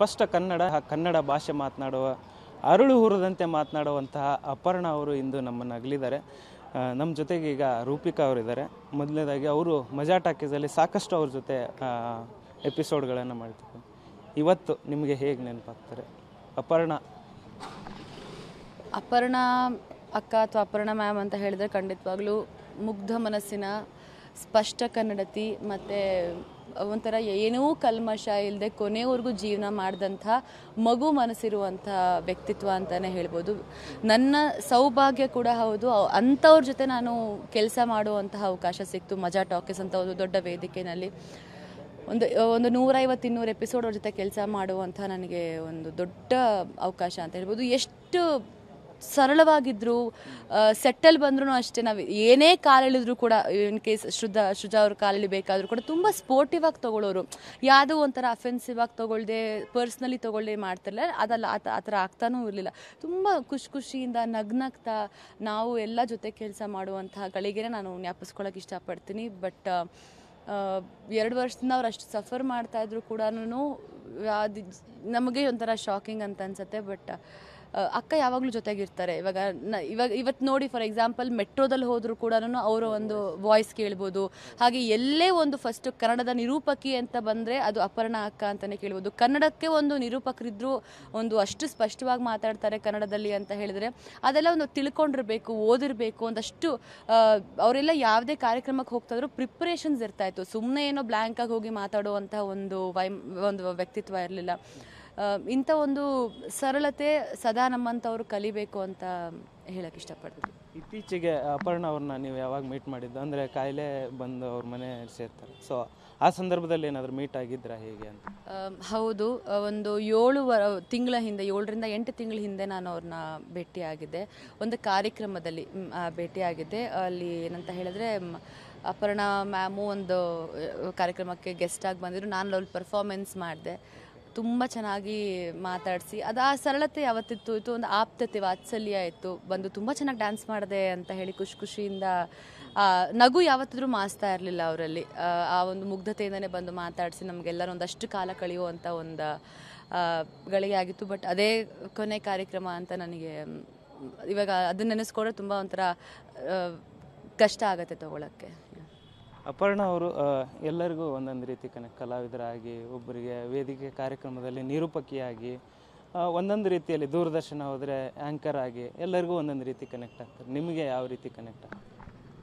ಸ್ಪಷ್ಟ ಕನ್ನಡ ಕನ್ನಡ ಭಾಷೆ ಮಾತನಾಡುವ ಅರುಳು ಹುರಿದಂತೆ ಮಾತನಾಡುವಂತಹ ಅಪರ್ಣ ಅವರು ಇಂದು ನಮ್ಮನ್ನು ಅಗಲಿದ್ದಾರೆ ನಮ್ಮ ಜೊತೆಗೆ ಈಗ ರೂಪಿಕಾ ಅವರಿದ್ದಾರೆ ಮೊದಲನೇದಾಗಿ ಅವರು ಮಜಾ ಟಾಕೀಸಲ್ಲಿ ಸಾಕಷ್ಟು ಅವ್ರ ಜೊತೆ ಎಪಿಸೋಡ್ಗಳನ್ನು ಮಾಡ್ತಿದ್ವಿ ಇವತ್ತು ನಿಮಗೆ ಹೇಗೆ ನೆನಪಾಗ್ತಾರೆ ಅಪರ್ಣ ಅಪರ್ಣ ಅಕ್ಕ ಅಥವಾ ಅಪರ್ಣ ಮ್ಯಾಮ್ ಅಂತ ಹೇಳಿದ್ರೆ ಖಂಡಿತವಾಗ್ಲೂ ಮುಗ್ಧ ಮನಸ್ಸಿನ ಸ್ಪಷ್ಟ ಕನ್ನಡತಿ ಮತ್ತು ಒಂಥರ ಏನೂ ಕಲ್ಮಶ ಇಲ್ಲದೆ ಕೊನೆವರೆಗೂ ಜೀವನ ಮಾಡಿದಂಥ ಮಗು ಮನಸ್ಸಿರುವಂಥ ವ್ಯಕ್ತಿತ್ವ ಅಂತಲೇ ಹೇಳ್ಬೋದು ನನ್ನ ಸೌಭಾಗ್ಯ ಕೂಡ ಹೌದು ಅಂಥವ್ರ ಜೊತೆ ನಾನು ಕೆಲಸ ಮಾಡುವಂತಹ ಅವಕಾಶ ಸಿಕ್ತು ಮಜಾ ಟಾಕೀಸ್ ಅಂತ ಒಂದು ದೊಡ್ಡ ವೇದಿಕೆಯಲ್ಲಿ ಒಂದು ಒಂದು ನೂರೈವತ್ತು ಇನ್ನೂರು ಎಪಿಸೋಡ್ ಅವ್ರ ಜೊತೆ ಕೆಲಸ ಮಾಡುವಂಥ ನನಗೆ ಒಂದು ದೊಡ್ಡ ಅವಕಾಶ ಅಂತ ಹೇಳ್ಬೋದು ಎಷ್ಟು ಸರಳವಾಗಿದ್ರು ಸೆಟ್ಟಲ್ ಬಂದ್ರೂ ಅಷ್ಟೇ ನಾವು ಏನೇ ಕಾಲೆಳಿದ್ರು ಕೂಡ ಇನ್ ಕೇಸ್ ಶುದ್ಧ ಶುಜಾ ಅವ್ರ ಕಾಲೆಳಿಬೇಕಾದ್ರೂ ಕೂಡ ತುಂಬ ಸ್ಪೋರ್ಟಿವ್ ಆಗಿ ತಗೊಳ್ಳೋರು ಯಾವುದೋ ಒಂಥರ ಅಫೆನ್ಸಿವ್ ಆಗಿ ತೊಗೊಳ್ದೆ ಪರ್ಸ್ನಲಿ ತಗೊಳ್ಳೇ ಮಾಡ್ತಿರಲಿಲ್ಲ ಅದಲ್ಲ ಆ ಆ ಥರ ಆಗ್ತಾನೂ ಇರಲಿಲ್ಲ ತುಂಬ ಖುಷಿ ಖುಷಿಯಿಂದ ನಗ್ನಗ್ತಾ ನಾವು ಎಲ್ಲ ಜೊತೆ ಕೆಲಸ ಮಾಡುವಂತಹ ಗಳಿಗೆನೇ ನಾನು ಜ್ಞಾಪಿಸ್ಕೊಳ್ಳೋಕೆ ಇಷ್ಟಪಡ್ತೀನಿ ಬಟ್ ಎರಡು ವರ್ಷದಿಂದ ಅವ್ರು ಅಷ್ಟು ಸಫರ್ ಮಾಡ್ತಾಯಿದ್ರು ಕೂಡ ಅದು ನಮಗೆ ಒಂಥರ ಶಾಕಿಂಗ್ ಅಂತ ಅನ್ಸುತ್ತೆ ಬಟ್ ಅಕ್ಕ ಯಾವಾಗಲೂ ಜೊತೆಗಿರ್ತಾರೆ ಇವಾಗ ನ ಇವಾಗ ಇವತ್ತು ನೋಡಿ ಫಾರ್ ಎಕ್ಸಾಂಪಲ್ ಮೆಟ್ರೋದಲ್ಲಿ ಹೋದರೂ ಕೂಡ ಅವರ ಒಂದು ವಾಯ್ಸ್ ಕೇಳ್ಬೋದು ಹಾಗೆ ಎಲ್ಲೇ ಒಂದು ಫಸ್ಟ್ ಕನ್ನಡದ ನಿರೂಪಕಿ ಅಂತ ಬಂದರೆ ಅದು ಅಪರ್ಣ ಅಕ್ಕ ಅಂತಲೇ ಕೇಳ್ಬೋದು ಕನ್ನಡಕ್ಕೆ ಒಂದು ನಿರೂಪಕರಿದ್ದರೂ ಒಂದು ಅಷ್ಟು ಸ್ಪಷ್ಟವಾಗಿ ಮಾತಾಡ್ತಾರೆ ಕನ್ನಡದಲ್ಲಿ ಅಂತ ಹೇಳಿದರೆ ಅದೆಲ್ಲ ಒಂದು ತಿಳ್ಕೊಂಡಿರಬೇಕು ಓದಿರಬೇಕು ಒಂದಷ್ಟು ಅವರೆಲ್ಲ ಯಾವುದೇ ಕಾರ್ಯಕ್ರಮಕ್ಕೆ ಹೋಗ್ತಾ ಇದ್ರು ಪ್ರಿಪ್ರೇಷನ್ಸ್ ಇರ್ತಾಯಿತ್ತು ಸುಮ್ಮನೆ ಏನೋ ಬ್ಲ್ಯಾಂಕಾಗಿ ಹೋಗಿ ಮಾತಾಡುವಂಥ ಒಂದು ವೈ ಒಂದು ವ್ಯಕ್ತಿತ್ವ ಇರಲಿಲ್ಲ ಇಂಥ ಒಂದು ಸರಳತೆ ಸದಾ ನಮ್ಮಂಥವ್ರು ಕಲಿಬೇಕು ಅಂತ ಹೇಳಕ್ಕೆ ಇಷ್ಟಪಡ್ತೀನಿ ಇತ್ತೀಚೆಗೆ ಅಪರ್ಣ ಅವ್ರನ್ನ ನೀವು ಯಾವಾಗ ಮೀಟ್ ಮಾಡಿದ್ದು ಅಂದರೆ ಕಾಯಿಲೆ ಬಂದು ಅವ್ರ ಮನೆ ಸೇರ್ತಾರೆ ಸೊ ಆ ಸಂದರ್ಭದಲ್ಲಿ ಏನಾದರೂ ಮೀಟ್ ಆಗಿದ್ರ ಹೇಗೆ ಅಂತ ಹೌದು ಒಂದು ಏಳು ತಿಂಗಳ ಹಿಂದೆ ಏಳರಿಂದ ಎಂಟು ತಿಂಗಳ ಹಿಂದೆ ನಾನು ಅವ್ರನ್ನ ಆಗಿದ್ದೆ ಒಂದು ಕಾರ್ಯಕ್ರಮದಲ್ಲಿ ಭೇಟಿ ಆಗಿದ್ದೆ ಅಲ್ಲಿ ಏನಂತ ಹೇಳಿದ್ರೆ ಅಪರ್ಣ ಮ್ಯಾಮು ಒಂದು ಕಾರ್ಯಕ್ರಮಕ್ಕೆ ಗೆಸ್ಟ್ ಆಗಿ ಬಂದಿದ್ರು ನಾನು ಅಲ್ಲಿ ಪರ್ಫಾರ್ಮೆನ್ಸ್ ಮಾಡಿದೆ ತುಂಬ ಚೆನ್ನಾಗಿ ಮಾತಾಡಿಸಿ ಅದು ಆ ಸರಳತೆ ಯಾವತ್ತಿತ್ತು ಇತ್ತು ಒಂದು ಆಪ್ತತೆ ವಾತ್ಸಲ್ಯ ಇತ್ತು ಬಂದು ತುಂಬ ಚೆನ್ನಾಗಿ ಡ್ಯಾನ್ಸ್ ಮಾಡಿದೆ ಅಂತ ಹೇಳಿ ಖುಷಿ ಖುಷಿಯಿಂದ ನಗು ಯಾವತ್ತಿದ್ರೂ ಮಾಸ್ತಾ ಇರಲಿಲ್ಲ ಅವರಲ್ಲಿ ಆ ಒಂದು ಮುಗ್ಧತೆಯಿಂದನೇ ಬಂದು ಮಾತಾಡಿಸಿ ನಮಗೆಲ್ಲರೂ ಒಂದಷ್ಟು ಕಾಲ ಕಳೆಯುವಂಥ ಒಂದು ಗಳಿಗೆ ಆಗಿತ್ತು ಬಟ್ ಅದೇ ಕೊನೆ ಕಾರ್ಯಕ್ರಮ ಅಂತ ನನಗೆ ಇವಾಗ ಅದನ್ನ ನೆನೆಸ್ಕೊಂಡ್ರೆ ತುಂಬ ಒಂಥರ ಕಷ್ಟ ಆಗುತ್ತೆ ತಗೊಳಕ್ಕೆ ಅಪರ್ಣ ಅವರು ಎಲ್ಲರಿಗೂ ಒಂದೊಂದು ರೀತಿ ಕನ ಕಲಾವಿದರಾಗಿ ಒಬ್ಬರಿಗೆ ವೇದಿಕೆ ಕಾರ್ಯಕ್ರಮದಲ್ಲಿ ನಿರೂಪಕಿಯಾಗಿ ಒಂದೊಂದು ರೀತಿಯಲ್ಲಿ ದೂರದರ್ಶನ ಹೋದರೆ ಆ್ಯಂಕರ್ ಆಗಿ ಎಲ್ಲರಿಗೂ ಒಂದೊಂದು ರೀತಿ ಕನೆಕ್ಟ್ ಆಗ್ತಾರೆ ನಿಮಗೆ ಯಾವ ರೀತಿ ಕನೆಕ್ಟ್ ಆಗ್ತದೆ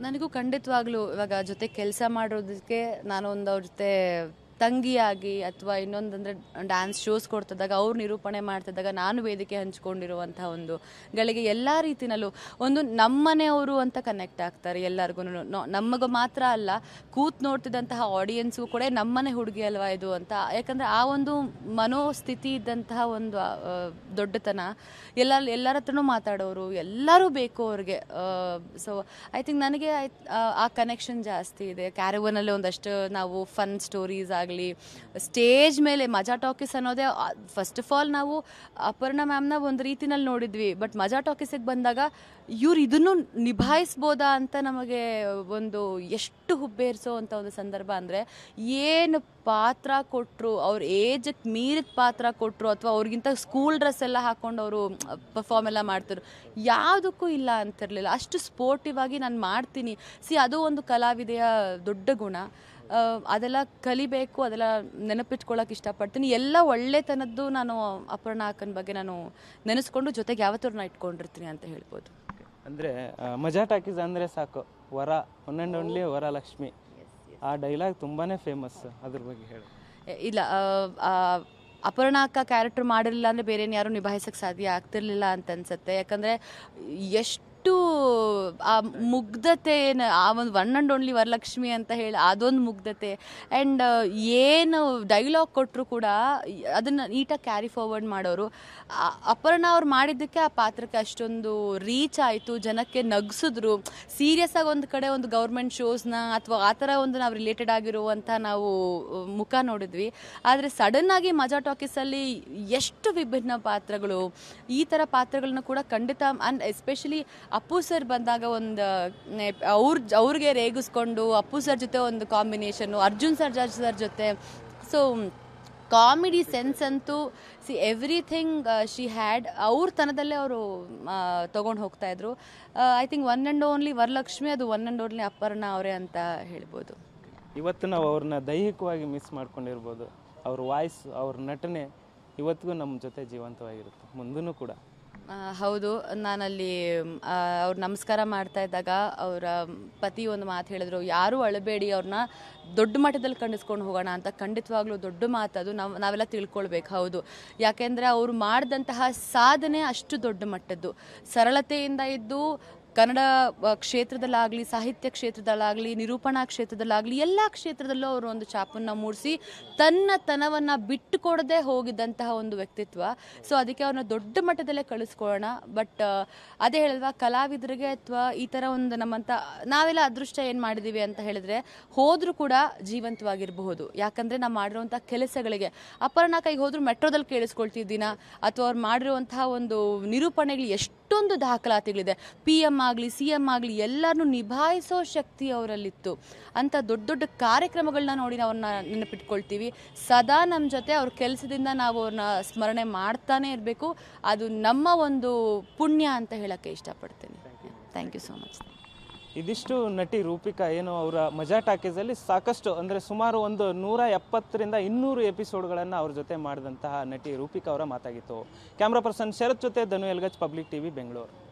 ನನಗೂ ಖಂಡಿತವಾಗ್ಲೂ ಇವಾಗ ಜೊತೆ ಕೆಲಸ ಮಾಡೋದಕ್ಕೆ ನಾನೊಂದು ಅವ್ರ ಜೊತೆ ತಂಗಿಯಾಗಿ ಅಥವಾ ಇನ್ನೊಂದಂದರೆ ಡ್ಯಾನ್ಸ್ ಶೋಸ್ ಕೊಡ್ತಿದ್ದಾಗ ಅವ್ರು ನಿರೂಪಣೆ ಮಾಡ್ತಿದ್ದಾಗ ನಾನು ವೇದಿಕೆ ಹಂಚ್ಕೊಂಡಿರುವಂಥ ಒಂದು ಗಳಿಗೆ ಎಲ್ಲ ರೀತಿಯಲ್ಲೂ ಒಂದು ನಮ್ಮನೆಯವರು ಅಂತ ಕನೆಕ್ಟ್ ಆಗ್ತಾರೆ ಎಲ್ಲರಿಗೂ ನಮಗೂ ಮಾತ್ರ ಅಲ್ಲ ಕೂತ್ ನೋಡ್ತಿದ್ದಂತಹ ಆಡಿಯನ್ಸ್ಗೂ ಕೂಡ ನಮ್ಮನೆ ಹುಡುಗಿ ಅಲ್ವಾ ಇದು ಅಂತ ಯಾಕಂದರೆ ಆ ಒಂದು ಮನೋಸ್ಥಿತಿ ಇದ್ದಂತಹ ಒಂದು ದೊಡ್ಡತನ ಎಲ್ಲ ಎಲ್ಲರ ಹತ್ರನೂ ಮಾತಾಡೋರು ಎಲ್ಲರೂ ಬೇಕು ಅವ್ರಿಗೆ ಸೊ ಐ ಥಿಂಕ್ ನನಗೆ ಆ ಕನೆಕ್ಷನ್ ಜಾಸ್ತಿ ಇದೆ ಕ್ಯಾರವನಲ್ಲಿ ಒಂದಷ್ಟು ನಾವು ಫನ್ ಸ್ಟೋರೀಸ್ ಆಗಿ ಆಗಲಿ ಸ್ಟೇಜ್ ಮೇಲೆ ಮಜಾ ಟಾಕೀಸ್ ಅನ್ನೋದೇ ಫಸ್ಟ್ ಆಫ್ ಆಲ್ ನಾವು ಅಪರ್ಣ ಮ್ಯಾಮ್ನ ಒಂದು ರೀತಿನಲ್ಲಿ ನೋಡಿದ್ವಿ ಬಟ್ ಮಜಾ ಟಾಕೀಸಿಗೆ ಬಂದಾಗ ಇವ್ರು ಇದನ್ನು ನಿಭಾಯಿಸ್ಬೋದಾ ಅಂತ ನಮಗೆ ಒಂದು ಎಷ್ಟು ಎಷ್ಟು ಹುಬ್ಬೇರಿಸೋ ಅಂತ ಒಂದು ಸಂದರ್ಭ ಅಂದರೆ ಏನು ಪಾತ್ರ ಕೊಟ್ಟರು ಅವ್ರ ಏಜಕ್ಕೆ ಮೀರಿದ ಪಾತ್ರ ಕೊಟ್ಟರು ಅಥವಾ ಅವ್ರಿಗಿಂತ ಸ್ಕೂಲ್ ಡ್ರೆಸ್ ಎಲ್ಲ ಹಾಕ್ಕೊಂಡು ಅವರು ಪರ್ಫಾರ್ಮ್ ಎಲ್ಲ ಮಾಡ್ತಾರೆ ಯಾವುದಕ್ಕೂ ಇಲ್ಲ ಅಂತಿರಲಿಲ್ಲ ಅಷ್ಟು ಸ್ಪೋರ್ಟಿವ್ ಆಗಿ ನಾನು ಮಾಡ್ತೀನಿ ಸಿ ಅದು ಒಂದು ಕಲಾವಿದೆಯ ದೊಡ್ಡ ಗುಣ ಅದೆಲ್ಲ ಕಲಿಬೇಕು ಅದೆಲ್ಲ ನೆನಪಿಟ್ಕೊಳ್ಳೋಕೆ ಇಷ್ಟಪಡ್ತೀನಿ ಎಲ್ಲ ಒಳ್ಳೆತನದ್ದು ನಾನು ಅಪರ್ಣಾಕನ ಬಗ್ಗೆ ನಾನು ನೆನೆಸ್ಕೊಂಡು ಜೊತೆಗೆ ಯಾವತ್ತೂ ಇಟ್ಕೊಂಡಿರ್ತೀನಿ ಅಂತ ಹೇಳ್ಬೋದು ಅಂದರೆ ಮಜಾ ಟಾಕೀಸ್ ಅಂದರೆ ಸಾಕು ವರ ಒನ್ ಆ್ಯಂಡ್ ಓನ್ಲಿ ಲಕ್ಷ್ಮಿ ಆ ಡೈಲಾಗ್ ತುಂಬಾ ಫೇಮಸ್ ಅದ್ರ ಬಗ್ಗೆ ಹೇಳಿ ಇಲ್ಲ ಅಪರ್ಣ ಅಕ್ಕ ಕ್ಯಾರೆಕ್ಟರ್ ಮಾಡಿರಲಿಲ್ಲ ಅಂದರೆ ಬೇರೆ ಯಾರು ನಿಭಾಯಿಸೋಕ್ಕೆ ಸಾಧ್ಯ ಆಗ್ತಿರ್ಲಿಲ್ಲ ಅಂತ ಅನ್ಸುತ್ತೆ ಯಾಕಂದರೆ ಎಷ್ಟು ಅಷ್ಟು ಆ ಮುಗ್ಧತೆ ಆ ಒಂದು ಒನ್ ಆ್ಯಂಡ್ ಓನ್ಲಿ ವರಲಕ್ಷ್ಮಿ ಅಂತ ಹೇಳಿ ಅದೊಂದು ಮುಗ್ಧತೆ ಆ್ಯಂಡ್ ಏನು ಡೈಲಾಗ್ ಕೊಟ್ಟರು ಕೂಡ ಅದನ್ನು ನೀಟಾಗಿ ಕ್ಯಾರಿ ಫಾರ್ವರ್ಡ್ ಮಾಡೋರು ಅಪರ್ಣ ಅವ್ರು ಮಾಡಿದ್ದಕ್ಕೆ ಆ ಪಾತ್ರಕ್ಕೆ ಅಷ್ಟೊಂದು ರೀಚ್ ಆಯಿತು ಜನಕ್ಕೆ ನಗ್ಸಿದ್ರು ಸೀರಿಯಸ್ ಆಗಿ ಒಂದು ಕಡೆ ಒಂದು ಗೌರ್ಮೆಂಟ್ ಶೋಸ್ನ ಅಥವಾ ಆ ಥರ ಒಂದು ನಾವು ರಿಲೇಟೆಡ್ ಆಗಿರುವಂಥ ನಾವು ಮುಖ ನೋಡಿದ್ವಿ ಆದರೆ ಸಡನ್ ಆಗಿ ಮಜಾ ಟಾಕೀಸಲ್ಲಿ ಎಷ್ಟು ವಿಭಿನ್ನ ಪಾತ್ರಗಳು ಈ ಥರ ಪಾತ್ರಗಳನ್ನ ಕೂಡ ಖಂಡಿತ ಆ್ಯಂಡ್ ಎಸ್ಪೆಷಲಿ ಅಪ್ಪು ಸರ್ ಬಂದಾಗ ಒಂದು ಅವ್ರ ಅವ್ರಿಗೆ ರೇಗಿಸ್ಕೊಂಡು ಅಪ್ಪು ಸರ್ ಜೊತೆ ಒಂದು combination Arjun sir George sir ಜೊತೆ ಸೊ ಕಾಮಿಡಿ ಸೆನ್ಸ್ ಅಂತೂ ಸಿ ಎವ್ರಿಥಿಂಗ್ ಶಿ ಹ್ಯಾಡ್ ಅವ್ರ ತನದಲ್ಲೇ ಅವರು ತೊಗೊಂಡು ಇದ್ರು I think one and only Varalakshmi ಅದು ಒನ್ ಆ್ಯಂಡ್ ಓನ್ಲಿ ಅಪ್ಪರ್ಣ ಅವರೇ ಅಂತ ಹೇಳ್ಬೋದು ಇವತ್ತು ನಾವು ಅವ್ರನ್ನ ದೈಹಿಕವಾಗಿ ಮಿಸ್ ಮಾಡ್ಕೊಂಡಿರ್ಬೋದು ಅವ್ರ ವಾಯ್ಸ್ ಅವ್ರ ನಟನೆ ಇವತ್ತಿಗೂ ನಮ್ಮ ಜೊತೆ ಜೀವಂತವಾಗಿರುತ್ತೆ ಮುಂದೂ ಕೂಡ ಹೌದು ನಾನಲ್ಲಿ ಅವ್ರು ನಮಸ್ಕಾರ ಮಾಡ್ತಾ ಇದ್ದಾಗ ಅವರ ಪತಿ ಒಂದು ಮಾತು ಹೇಳಿದ್ರು ಯಾರೂ ಅಳಬೇಡಿ ಅವ್ರನ್ನ ದೊಡ್ಡ ಮಟ್ಟದಲ್ಲಿ ಕಂಡಿಸ್ಕೊಂಡು ಹೋಗೋಣ ಅಂತ ಖಂಡಿತವಾಗ್ಲೂ ದೊಡ್ಡ ಅದು ನಾವು ನಾವೆಲ್ಲ ತಿಳ್ಕೊಳ್ಬೇಕು ಹೌದು ಯಾಕೆಂದರೆ ಅವರು ಮಾಡಿದಂತಹ ಸಾಧನೆ ಅಷ್ಟು ದೊಡ್ಡ ಮಟ್ಟದ್ದು ಸರಳತೆಯಿಂದ ಇದ್ದು ಕನ್ನಡ ಕ್ಷೇತ್ರದಲ್ಲಾಗಲಿ ಸಾಹಿತ್ಯ ಕ್ಷೇತ್ರದಲ್ಲಾಗಲಿ ನಿರೂಪಣಾ ಕ್ಷೇತ್ರದಲ್ಲಾಗಲಿ ಎಲ್ಲ ಕ್ಷೇತ್ರದಲ್ಲೂ ಅವರು ಒಂದು ಛಾಪನ್ನು ಮೂಡಿಸಿ ತನ್ನ ತನವನ್ನು ಬಿಟ್ಟು ಹೋಗಿದ್ದಂತಹ ಒಂದು ವ್ಯಕ್ತಿತ್ವ ಸೊ ಅದಕ್ಕೆ ಅವ್ರನ್ನ ದೊಡ್ಡ ಮಟ್ಟದಲ್ಲೇ ಕಳಿಸ್ಕೊಳ್ಳೋಣ ಬಟ್ ಅದೇ ಹೇಳಿದ್ವಾ ಕಲಾವಿದರಿಗೆ ಅಥವಾ ಈ ಥರ ಒಂದು ನಮ್ಮಂಥ ನಾವೆಲ್ಲ ಅದೃಷ್ಟ ಏನು ಮಾಡಿದ್ದೀವಿ ಅಂತ ಹೇಳಿದ್ರೆ ಹೋದರೂ ಕೂಡ ಜೀವಂತವಾಗಿರಬಹುದು ಯಾಕಂದರೆ ನಾವು ಮಾಡಿರುವಂಥ ಕೆಲಸಗಳಿಗೆ ಅಪರ್ಣ ಕೈಗೆ ಹೋದ್ರು ಮೆಟ್ರೋದಲ್ಲಿ ಕೇಳಿಸ್ಕೊಳ್ತಿದ್ದೀನ ಅಥವಾ ಅವ್ರು ಮಾಡಿರುವಂತಹ ಒಂದು ನಿರೂಪಣೆಗಳು ಎಷ್ಟು ಅಷ್ಟೊಂದು ದಾಖಲಾತಿಗಳಿದೆ ಪಿ ಎಮ್ ಆಗಲಿ ಸಿ ಎಮ್ ಆಗಲಿ ಎಲ್ಲರನ್ನು ನಿಭಾಯಿಸೋ ಶಕ್ತಿ ಅವರಲ್ಲಿತ್ತು ಅಂತ ದೊಡ್ಡ ದೊಡ್ಡ ಕಾರ್ಯಕ್ರಮಗಳನ್ನ ನೋಡಿ ಅವ್ರನ್ನ ನೆನಪಿಟ್ಕೊಳ್ತೀವಿ ಸದಾ ನಮ್ಮ ಜೊತೆ ಅವ್ರ ಕೆಲಸದಿಂದ ನಾವು ಅವ್ರನ್ನ ಸ್ಮರಣೆ ಮಾಡ್ತಾನೆ ಇರಬೇಕು ಅದು ನಮ್ಮ ಒಂದು ಪುಣ್ಯ ಅಂತ ಹೇಳೋಕ್ಕೆ ಇಷ್ಟಪಡ್ತೀನಿ ಥ್ಯಾಂಕ್ ಯು ಸೋ ಮಚ್ ಇದಿಷ್ಟು ನಟಿ ರೂಪಿಕಾ ಏನು ಅವರ ಮಜಾ ಟಾಕೀಸಲ್ಲಿ ಸಾಕಷ್ಟು ಅಂದರೆ ಸುಮಾರು ಒಂದು ನೂರ ಎಪ್ಪತ್ತರಿಂದ ಇನ್ನೂರು ಎಪಿಸೋಡ್ಗಳನ್ನು ಅವ್ರ ಜೊತೆ ಮಾಡಿದಂತಹ ನಟಿ ರೂಪಿಕಾ ಅವರ ಮಾತಾಗಿತ್ತು ಕ್ಯಾಮ್ರಾ ಪರ್ಸನ್ ಶರತ್ ಜೊತೆ ಧನು ಎಲ್ಗಜ್ ಪಬ್ಲಿಕ್ ಟಿವಿ ಬೆಂಗಳೂರು